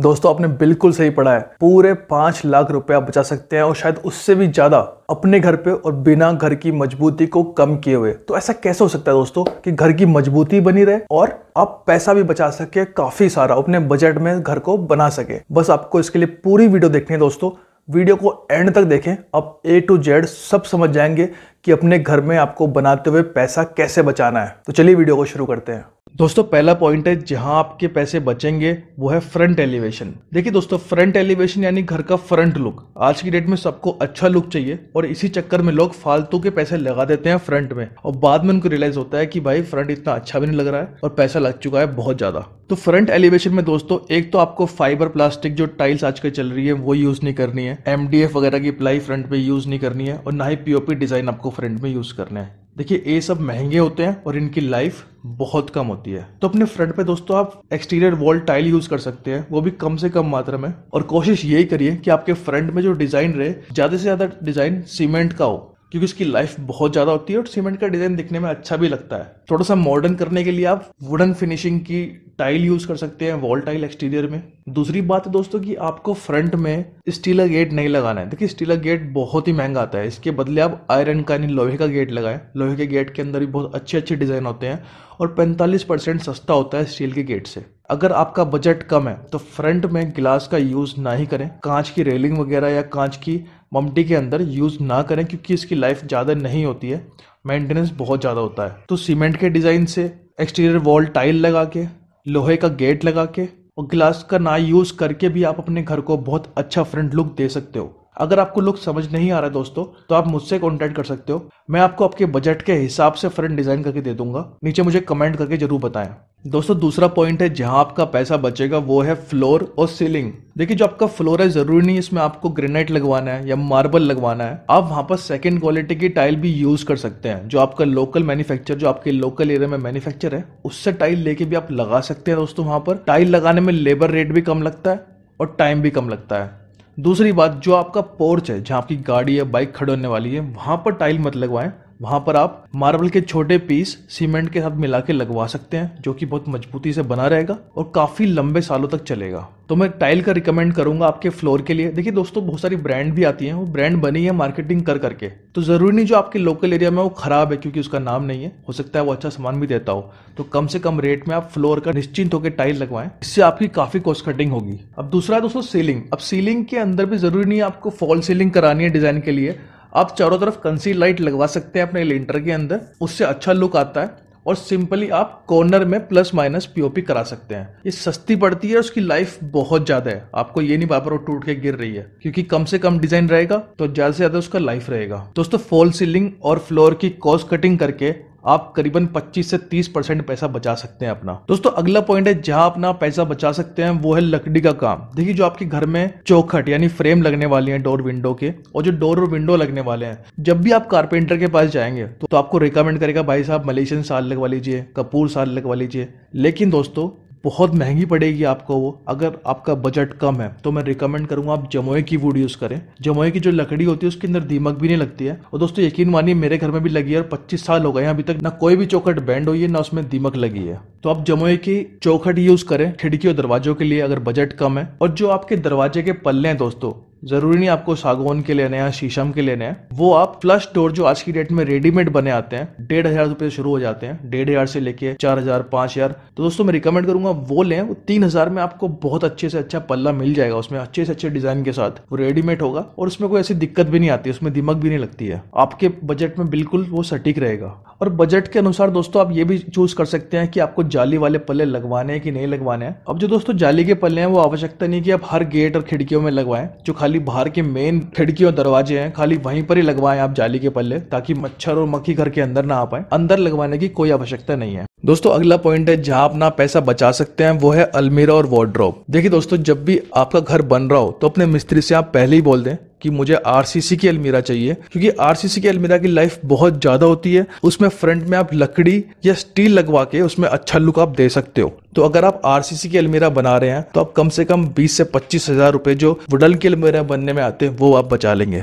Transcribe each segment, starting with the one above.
दोस्तों आपने बिल्कुल सही पढ़ा है पूरे पांच लाख रुपए आप बचा सकते हैं और शायद उससे भी ज्यादा अपने घर पे और बिना घर की मजबूती को कम किए हुए तो ऐसा कैसे हो सकता है दोस्तों कि घर की मजबूती बनी रहे और आप पैसा भी बचा सके काफी सारा अपने बजट में घर को बना सके बस आपको इसके लिए पूरी वीडियो देखनी है दोस्तों वीडियो को एंड तक देखें आप ए टू जेड सब समझ जाएंगे कि अपने घर में आपको बनाते हुए पैसा कैसे बचाना है तो चलिए वीडियो को शुरू करते हैं दोस्तों पहला पॉइंट है जहां आपके पैसे बचेंगे वो है फ्रंट एलिवेशन देखिए दोस्तों फ्रंट एलिवेशन यानी घर का फ्रंट लुक आज की डेट में सबको अच्छा लुक चाहिए और इसी चक्कर में लोग फालतू के पैसे लगा देते हैं फ्रंट में और बाद में उनको रियलाइज होता है कि भाई फ्रंट इतना अच्छा भी नहीं लग रहा है और पैसा लग चुका है बहुत ज्यादा तो फ्रंट एलिवेशन में दोस्तों एक तो आपको फाइबर प्लास्टिक जो टाइल्स आजकल चल रही है वो यूज नहीं करनी है एमडीएफ वगैरह की प्लाई फ्रंट पे यूज नहीं करनी है और ना ही पीओपी डिजाइन आपको फ्रंट में यूज करना है देखिए ये सब महंगे होते हैं और इनकी लाइफ बहुत कम होती है तो अपने फ्रंट पे दोस्तों आप एक्सटीरियर वॉल टाइल यूज कर सकते हैं वो भी कम से कम मात्रा में और कोशिश यही करिए कि आपके फ्रंट में जो डिजाइन रहे ज्यादा से ज्यादा डिजाइन सीमेंट का हो क्योंकि उसकी लाइफ बहुत ज़्यादा होती है और सीमेंट का डिज़ाइन दिखने में अच्छा भी लगता है थोड़ा सा मॉडर्न करने के लिए आप वुडन फिनिशिंग की टाइल यूज़ कर सकते हैं वॉल टाइल एक्सटीरियर में दूसरी बात है दोस्तों कि आपको फ्रंट में स्टील गेट नहीं लगाना है देखिए स्टील गेट बहुत ही महंगा आता है इसके बदले आप आयरन का यानी लोहे का गेट लगाएं लोहे के गेट के अंदर भी बहुत अच्छे अच्छे डिज़ाइन होते हैं और 45 परसेंट सस्ता होता है स्टील के गेट से अगर आपका बजट कम है तो फ्रंट में गिलास का यूज़ ना ही करें कांच की रेलिंग वगैरह या कांच की ममटी के अंदर यूज़ ना करें क्योंकि इसकी लाइफ ज़्यादा नहीं होती है मेंटेनेंस बहुत ज़्यादा होता है तो सीमेंट के डिज़ाइन से एक्सटीरियर वॉल टाइल लगा के लोहे का गेट लगा के और ग्लास का ना यूज़ करके भी आप अपने घर को बहुत अच्छा फ्रंट लुक दे सकते हो अगर आपको लुक समझ नहीं आ रहा है दोस्तों तो आप मुझसे कॉन्टेक्ट कर सकते हो मैं आपको आपके बजट के हिसाब से फ्रंट डिजाइन करके दे दूंगा नीचे मुझे कमेंट करके जरूर बताएं दोस्तों दूसरा पॉइंट है जहां आपका पैसा बचेगा वो है फ्लोर और सीलिंग देखिए जो आपका फ्लोर है जरूरी नहीं इसमें आपको ग्रेनाइट लगवाना है या मार्बल लगवाना है आप वहां पर सेकंड क्वालिटी की टाइल भी यूज कर सकते हैं जो आपका लोकल मैन्युफैक्चर जो आपके लोकल एरिया में मैन्युफैक्चर है उससे टाइल लेके भी आप लगा सकते हैं दोस्तों वहां पर टाइल लगाने में लेबर रेट भी कम लगता है और टाइम भी कम लगता है दूसरी बात जो आपका पोर्च है जहाँ आपकी गाड़ी या बाइक खड़ी होने वाली है वहाँ पर टाइल मत लगवाएं वहां पर आप मार्बल के छोटे पीस सीमेंट के साथ मिला के लगवा सकते हैं जो कि बहुत मजबूती से बना रहेगा और काफ़ी लंबे सालों तक चलेगा तो मैं टाइल का रिकमेंड करूंगा आपके फ्लोर के लिए देखिए दोस्तों बहुत सारी ब्रांड भी आती हैं वो ब्रांड बनी है मार्केटिंग कर करके तो ज़रूरी नहीं जो आपके लोकल एरिया में वो ख़राब है क्योंकि उसका नाम नहीं है हो सकता है वो अच्छा सामान भी देता हो तो कम से कम रेट में आप फ्लोर का निश्चिंत होकर टाइल लगवाएं इससे आपकी काफ़ी कॉस्ट कटिंग होगी अब दूसरा दोस्तों सीलिंग अब सीलिंग के अंदर भी ज़रूरी नहीं है आपको फॉल सीलिंग करानी है डिज़ाइन के लिए आप चारों तरफ कंसील लाइट लगवा सकते हैं अपने लेंटर के अंदर उससे अच्छा लुक आता है और सिंपली आप कॉर्नर में प्लस माइनस पीओपी करा सकते हैं ये सस्ती पड़ती है उसकी लाइफ बहुत ज्यादा है आपको ये नहीं बापर वो टूट के गिर रही है क्योंकि कम से कम डिजाइन रहेगा तो ज्यादा से ज्यादा उसका लाइफ रहेगा दोस्तों फॉल सीलिंग और फ्लोर की कॉस्ट कटिंग करके आप करीबन 25 से 30 परसेंट पैसा बचा सकते हैं अपना दोस्तों अगला पॉइंट है जहां अपना पैसा बचा सकते हैं वो है लकड़ी का काम देखिए जो आपके घर में चौखट यानी फ्रेम लगने वाली है डोर विंडो के और जो डोर और विंडो लगने वाले हैं जब भी आप कारपेंटर के पास जाएंगे तो, तो आपको रिकमेंड करेगा भाई साहब मलेशियन साल लगवा लीजिए कपूर साल लगवा लीजिए लेकिन दोस्तों बहुत महंगी पड़ेगी आपको वो अगर आपका बजट कम है तो मैं रिकमेंड करूंगा आप जमोए की वुड यूज़ करें जमोए की जो लकड़ी होती है उसके अंदर दीमक भी नहीं लगती है और दोस्तों यकीन मानिए मेरे घर में भी लगी है और पच्चीस साल हो गए अभी तक ना कोई भी चौखट बैंड हुई है ना उसमें दीमक लगी है तो आप जमोए की चौखट यूज़ करें खिड़की और दरवाजों के लिए अगर बजट कम है और जो आपके दरवाजे के पल्ले हैं दोस्तों ज़रूरी नहीं आपको सागवान के लेने हैं शीशम के लेने हैं वो आप फ्लश डोर जो आज की डेट में रेडीमेड बने आते हैं डेढ़ हज़ार रुपए से शुरू हो जाते हैं डेढ़ हज़ार से लेके चार हज़ार पांच हज़ार तो दोस्तों मैं रिकमेंड करूंगा वो लें वो तीन हज़ार में आपको बहुत अच्छे से अच्छा पल्ला मिल जाएगा उसमें अच्छे से अच्छे डिज़ाइन के साथ वो रेडीमेड होगा और उसमें कोई ऐसी दिक्कत भी नहीं आती उसमें दिमक भी नहीं लगती है आपके बजट में बिल्कुल वो सटीक रहेगा और बजट के अनुसार दोस्तों आप ये भी चूज़ कर सकते हैं कि आपको जाली वाले पल्ले लगवाने हैं कि नहीं लगवाने हैं अब जो दोस्तों जाली के पल्ले हैं वो आवश्यकता नहीं कि आप हर गेट और खिड़कियों में लगवाएं जो खाली बाहर के मेन खिड़की और दरवाजे हैं खाली वहीं पर ही लगवाएं आप जाली के पल्ले ताकि मच्छर और मक्खी घर के अंदर ना आ पाए अंदर लगवाने की कोई आवश्यकता नहीं है दोस्तों अगला पॉइंट है जहां अपना पैसा बचा सकते हैं वो है अलमीरा और वार्ड्रोप देखिए दोस्तों जब भी आपका घर बन रहा हो तो अपने मिस्त्री से आप पहले ही बोल दें कि मुझे आरसीसी की अलमीरा चाहिए क्योंकि आरसीसी की अलमीरा की लाइफ बहुत ज़्यादा होती है उसमें फ्रंट में आप लकड़ी या स्टील लगवा के उसमें अच्छा लुक आप दे सकते हो तो अगर आप आरसीसी की अलमीरा बना रहे हैं तो आप कम से कम बीस से पच्चीस हजार रुपए जो वुडल की अलमीरा बनने में आते हैं वो आप बचा लेंगे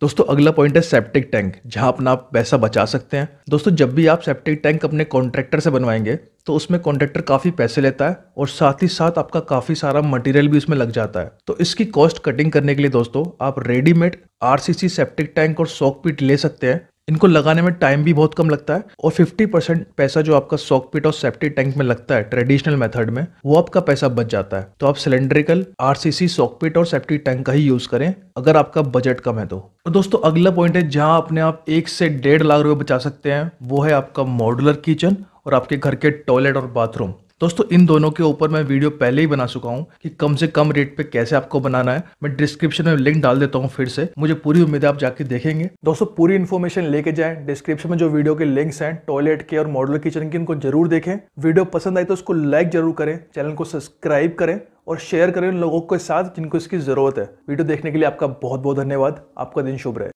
दोस्तों अगला पॉइंट है सेप्टिक टैंक जहां अपना आप पैसा बचा सकते हैं दोस्तों जब भी आप सेप्टिक टैंक अपने कॉन्ट्रैक्टर से बनवाएंगे तो उसमें कॉन्ट्रैक्टर काफ़ी पैसे लेता है और साथ ही साथ आपका काफ़ी सारा मटेरियल भी उसमें लग जाता है तो इसकी कॉस्ट कटिंग करने के लिए दोस्तों आप रेडीमेड आरसीसी सेप्टिक टैंक और सॉक ले सकते हैं इनको लगाने में टाइम भी बहुत कम लगता है और 50 परसेंट पैसा जो आपका सॉकपिट और सेफ्टी टैंक में लगता है ट्रेडिशनल मेथड में वो आपका पैसा बच जाता है तो आप सिलेंड्रिकल आरसीसी सॉकपिट और सेफ्टी टैंक का ही यूज करें अगर आपका बजट कम है तो और दोस्तों अगला पॉइंट है जहाँ अपने आप एक से डेढ़ लाख रुपए बचा सकते हैं वो है आपका मॉडुलर किचन और आपके घर के टॉयलेट और बाथरूम दोस्तों इन दोनों के ऊपर मैं वीडियो पहले ही बना चुका हूँ कि कम से कम रेट पे कैसे आपको बनाना है मैं डिस्क्रिप्शन में लिंक डाल देता हूँ फिर से मुझे पूरी उम्मीद है आप जाके देखेंगे दोस्तों पूरी इन्फॉर्मेशन लेके जाए डिस्क्रिप्शन में जो वीडियो के लिंक्स हैं टॉयलेट के और मॉडल किचन के इनको जरूर देखें वीडियो पसंद आई तो उसको लाइक जरूर करें चैनल को सब्सक्राइब करें और शेयर करें उन लोगों के साथ जिनको इसकी ज़रूरत है वीडियो देखने के लिए आपका बहुत बहुत धन्यवाद आपका दिन शुभ रहे